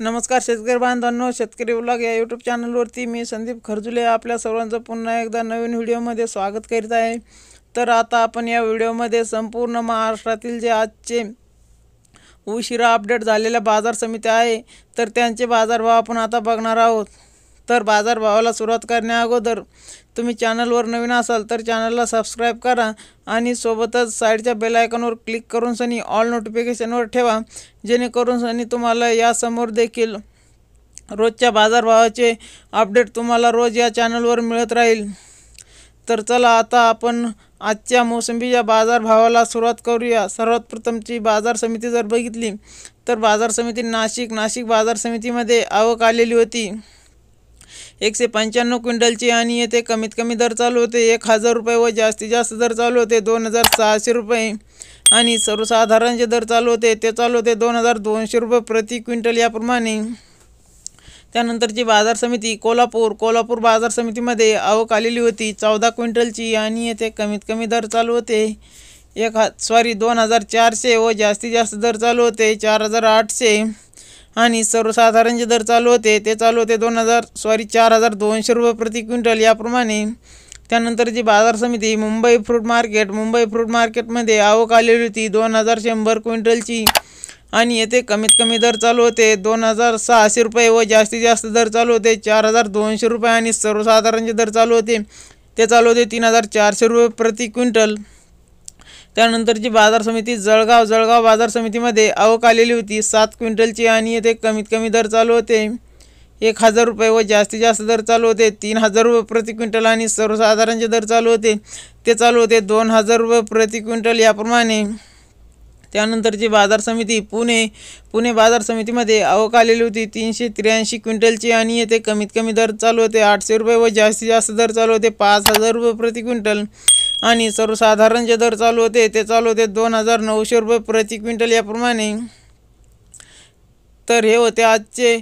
नमस्कार शेतकरी बांधवांनो शेतकरी ब्लॉग या यूट्यूब चॅनलवरती मी संदीप खरजुले आपल्या सर्वांचं पुन्हा एकदा नवीन व्हिडिओमध्ये स्वागत करीत आहे तर आता आपण या व्हिडिओमध्ये संपूर्ण महाराष्ट्रातील जे आजचे उशिरा अपडेट झालेल्या बाजार समित्या आहे तर त्यांचे बाजारभाव आपण आता बघणार आहोत तर बाजारभावाला सुरुवात करण्याअगोदर तुम्ही चॅनलवर नवीन असाल तर चॅनलला सबस्क्राईब करा आणि सोबतच साईडच्या बेलायकॉनवर क्लिक करून सनी ऑल नोटिफिकेशनवर ठेवा जेणेकरून सनी तुम्हाला यासमोर देखील रोजच्या बाजारभावाचे अपडेट तुम्हाला रोज या चॅनलवर मिळत राहील तर चला आता आपण आजच्या मोसंबीच्या बाजारभावाला सुरुवात करूया सर्वात प्रथमची बाजार समिती जर बघितली तर बाजार समिती नाशिक नाशिक बाजार समितीमध्ये आवक आलेली होती एकशे पंच्याण्णव क्विंटलची आणि येथे कमीत कमी दर चालू होते एक हजार रुपये व जास्तीत जास्त दर चालू होते दोन हजार सहाशे रुपये आणि सर्वसाधारण जे दर चालू होते ते चालू होते दोन हजार दोनशे रुपये प्रति क्विंटल याप्रमाणे त्यानंतरची बाजार समिती कोल्हापूर कोल्हापूर बाजार समितीमध्ये आवक आलेली होती चौदा क्विंटलची आणि येथे कमीत कमी दर चालू होते एक हा सॉरी दोन हजार चारशे व जास्तीत जास्त दर चालू होते चार हजार आठशे आणि सर्वसाधारण जे दर चालू होते ते चालू होते दोन हजार सॉरी चार हजार दोनशे रुपये प्रति क्विंटल याप्रमाणे त्यानंतर जी बाजार समिती Mumbai fruit market Mumbai fruit मार्केटमध्ये आवक आलेली होती दोन हजार शंभर क्विंटलची आणि येथे कमीत कमी दर चालू होते दोन हजार सहाशे रुपये व जास्तीत जास्त दर चालू होते चार हजार दोनशे रुपये आणि सर्वसाधारण जे दर चालू होते ते चालू होते तीन हजार चारशे रुपये प्रति क्विंटल त्यानंतरची बाजार समिती जळगाव जळगाव बाजार समितीमध्ये आवक आलेली होती सात क्विंटलची आणि येथे कमीत कमी दर चालू होते एक हजार रुपये व जास्तीत जास्त दर चालू होते तीन हजार रुपये प्रति क्विंटल आणि सर्वसाधारणचे दर चालू होते ते चालू होते दोन हजार रुपये प्रति क्विंटल याप्रमाणे त्यानंतरची बाजार समिती पुणे पुणे बाजार समितीमध्ये आवक आलेली होती तीनशे त्र्याऐंशी क्विंटलची आणि येथे कमीत कमी दर चालू होते आठशे रुपये व जास्तीत जास्त दर चालू होते पाच हजार रुपये प्रति क्विंटल आणि सर्वसाधारण जे दर चालू होते ते चालू होते दोन हजार नऊशे रुपये प्रति क्विंटल याप्रमाणे तर हे होते आजचे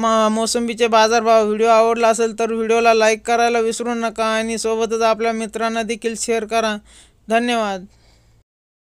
मा मोसंबीचे बाजारभाव व्हिडिओ आवडला असेल तर व्हिडिओला लाईक करायला विसरू नका आणि सोबतच आपल्या मित्रांना देखील शेअर करा धन्यवाद